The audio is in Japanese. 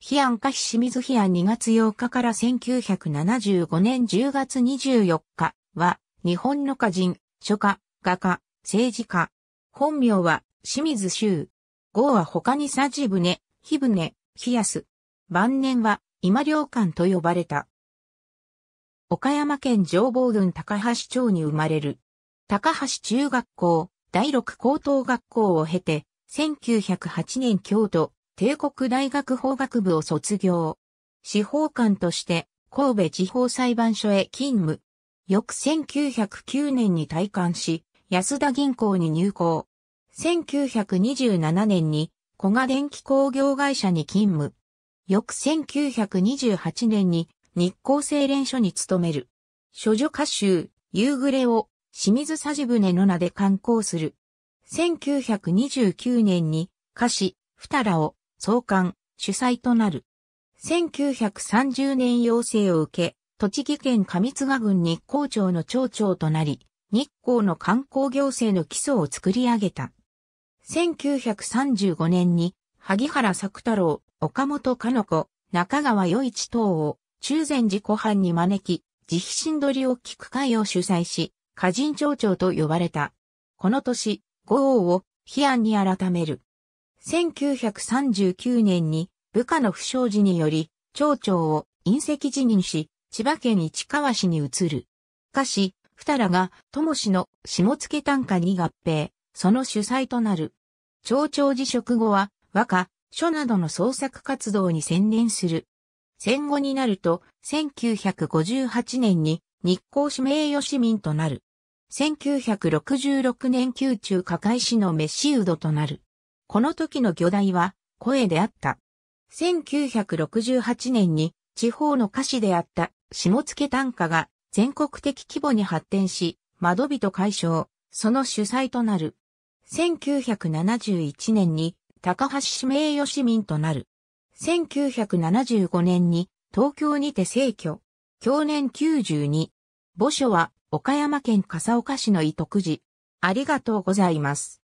批安歌詞清水批安2月8日から1975年10月24日は、日本の歌人、書家、画家、政治家。本名は、清水修。号は他に佐治船、日船、日安。晩年は、今良館と呼ばれた。岡山県上坊郡高橋町に生まれる。高橋中学校、第六高等学校を経て、1908年京都、帝国大学法学部を卒業。司法官として神戸地方裁判所へ勤務。翌1909年に退官し、安田銀行に入行。1927年に小賀電気工業会社に勤務。翌1928年に日光精錬所に勤める。諸女歌集、夕暮れを清水さじ船の名で刊行する。1929年に歌詞、ふたらを創刊、主催となる。1930年要請を受け、栃木県上津賀郡日光町の町長となり、日光の観光行政の基礎を作り上げた。1935年に、萩原作太郎、岡本かの子、中川与一等を中禅寺湖畔に招き、慈悲心取りを聞く会を主催し、歌人町長と呼ばれた。この年、五王を悲案に改める。1939年に部下の不祥事により、町長を隕石辞任し、千葉県市川市に移る。かし、二らが、友氏の下付短歌に合併、その主催となる。町長辞職後は、和歌、書などの創作活動に専念する。戦後になると、1958年に日光市名誉市民となる。1966年宮中加海市のメシウドとなる。この時の魚題は声であった。1968年に地方の歌詞であった下付短歌が全国的規模に発展し、窓人解消、その主催となる。1971年に高橋氏名誉市民となる。1975年に東京にて逝去。去年92。墓所は岡山県笠岡市の伊徳寺。ありがとうございます。